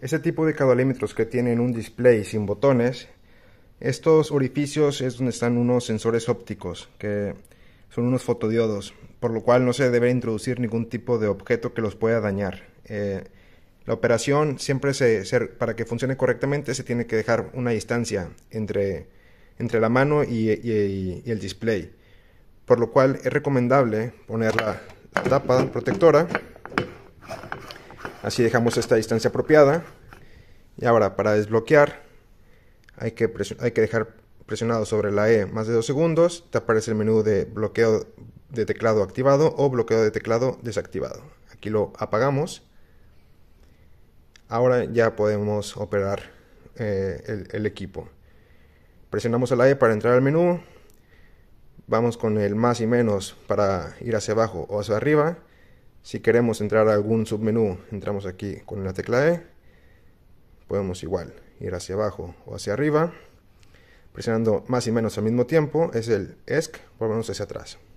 Este tipo de caudalímetros que tienen un display sin botones, estos orificios es donde están unos sensores ópticos, que son unos fotodiodos, por lo cual no se debe introducir ningún tipo de objeto que los pueda dañar. Eh, la operación siempre se, para que funcione correctamente se tiene que dejar una distancia entre, entre la mano y, el display, por lo cual es recomendable poner la tapa protectora Así dejamos esta distancia apropiada. Y ahora para desbloquear hay que, hay que dejar presionado sobre la E más de 2 segundos. Te aparece el menú de bloqueo de teclado activado o bloqueo de teclado desactivado. Aquí lo apagamos. Ahora ya podemos operar eh, el, equipo. Presionamos la E para entrar al menú. Vamos con el más y menos para ir hacia abajo o hacia arriba si queremos entrar a algún submenú, entramos aquí con la tecla E. Podemos igual ir hacia abajo o hacia arriba, presionando más y menos al mismo tiempo. Es el ESC, volvemos hacia atrás.